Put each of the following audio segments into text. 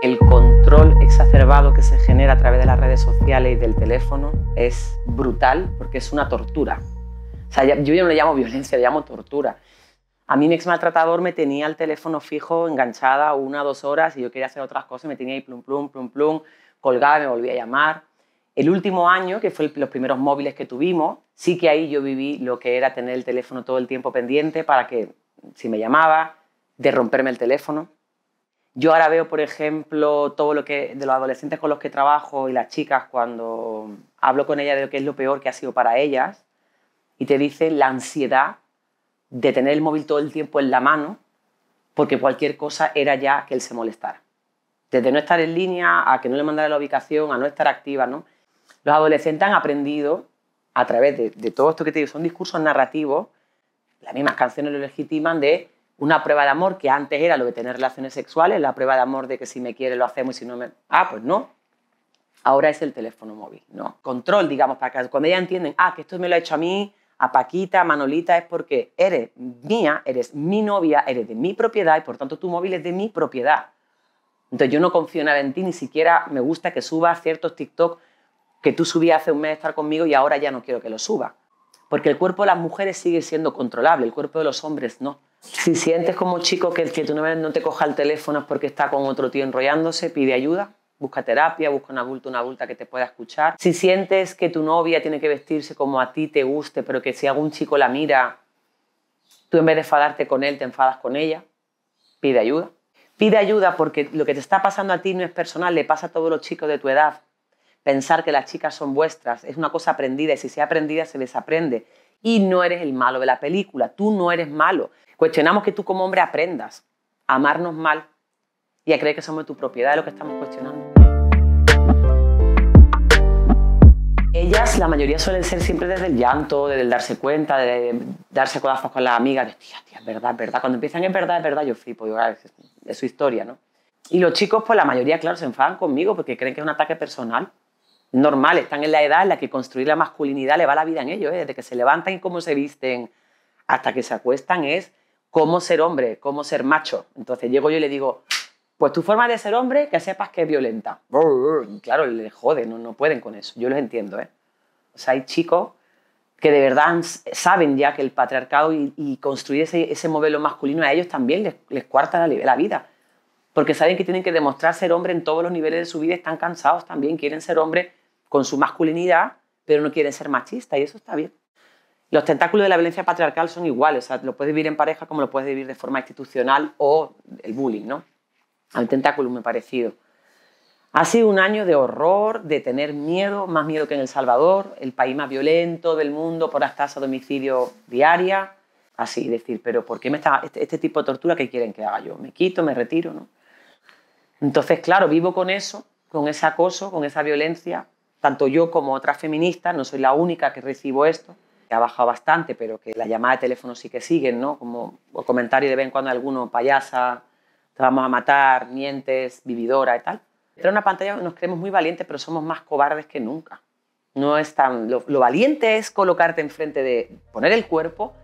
El control exacerbado que se genera a través de las redes sociales y del teléfono es brutal porque es una tortura. O sea, yo ya no le llamo violencia, le llamo tortura. A mí mi ex maltratador me tenía el teléfono fijo, enganchada una o dos horas y yo quería hacer otras cosas me tenía ahí plum, plum, plum, plum, colgada, me volvía a llamar. El último año, que fue los primeros móviles que tuvimos, sí que ahí yo viví lo que era tener el teléfono todo el tiempo pendiente para que, si me llamaba, de romperme el teléfono. Yo ahora veo, por ejemplo, todo lo que de los adolescentes con los que trabajo y las chicas cuando hablo con ellas de lo que es lo peor que ha sido para ellas y te dicen la ansiedad de tener el móvil todo el tiempo en la mano porque cualquier cosa era ya que él se molestara. Desde no estar en línea a que no le mandara la ubicación, a no estar activa, ¿no? Los adolescentes han aprendido a través de, de todo esto que te digo, son discursos narrativos, las mismas canciones lo legitiman de una prueba de amor que antes era lo de tener relaciones sexuales, la prueba de amor de que si me quiere lo hacemos y si no me... Ah, pues no. Ahora es el teléfono móvil, ¿no? Control, digamos, para que cuando ella entienden, ah, que esto me lo ha hecho a mí, a Paquita, a Manolita, es porque eres mía, eres mi novia, eres de mi propiedad y por tanto tu móvil es de mi propiedad. Entonces yo no confío nada en ti, ni siquiera me gusta que subas ciertos TikTok que tú subías hace un mes de estar conmigo y ahora ya no quiero que lo suba porque el cuerpo de las mujeres sigue siendo controlable, el cuerpo de los hombres no. Si sientes como chico que, que tu novia no te coja el teléfono porque está con otro tío enrollándose, pide ayuda, busca terapia, busca un adulto, una adulta que te pueda escuchar. Si sientes que tu novia tiene que vestirse como a ti te guste, pero que si algún chico la mira, tú en vez de enfadarte con él, te enfadas con ella, pide ayuda. Pide ayuda porque lo que te está pasando a ti no es personal, le pasa a todos los chicos de tu edad pensar que las chicas son vuestras es una cosa aprendida y si se aprendida se les aprende. Y no eres el malo de la película, tú no eres malo. Cuestionamos que tú como hombre aprendas a amarnos mal y a creer que somos tu propiedad de lo que estamos cuestionando. Ellas, la mayoría suelen ser siempre desde el llanto, desde el darse cuenta, de darse codazos con la amiga, de, tía, tía, es verdad, es verdad. Cuando empiezan es verdad, es verdad, yo flipo, yo, ah, es su historia, ¿no? Y los chicos, pues la mayoría, claro, se enfadan conmigo porque creen que es un ataque personal normal, están en la edad en la que construir la masculinidad le va la vida en ellos, ¿eh? desde que se levantan y cómo se visten hasta que se acuestan es cómo ser hombre, cómo ser macho. Entonces llego yo y le digo, pues tu forma de ser hombre, que sepas que es violenta. Oh, oh, oh. claro, le joden, no, pueden con eso, yo los entiendo. ¿eh? O sea, hay chicos que de verdad saben ya que el patriarcado y, construir ese, ese, modelo masculino a ellos también les, les cuarta la, la vida porque saben que tienen que demostrar ser hombre en todos los niveles de su vida, están cansados también, quieren ser hombre con su masculinidad, pero no quieren ser machistas y eso está bien. Los tentáculos de la violencia patriarcal son iguales, o sea, lo puedes vivir en pareja como lo puedes vivir de forma institucional o el bullying, ¿no? Al tentáculo me parecido. Ha sido un año de horror, de tener miedo, más miedo que en El Salvador, el país más violento del mundo por las tasas de homicidio diaria. Así, decir, pero ¿por qué me está este, este tipo de tortura que quieren que haga yo? ¿Me quito, me retiro? ¿no? Entonces, claro, vivo con eso, con ese acoso, con esa violencia, tanto yo como otra feminista no soy la única que recibo esto, que ha bajado bastante, pero que la llamada de teléfono sí que siguen, ¿no? Como comentario de vez en cuando alguno, payasa, te vamos a matar, mientes, vividora y tal. era una pantalla nos creemos muy valientes, pero somos más cobardes que nunca. No es tan, lo, lo valiente es colocarte enfrente de poner el cuerpo,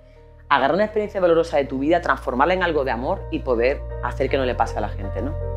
agarrar una experiencia valorosa de tu vida, transformarla en algo de amor y poder hacer que no le pase a la gente, ¿no?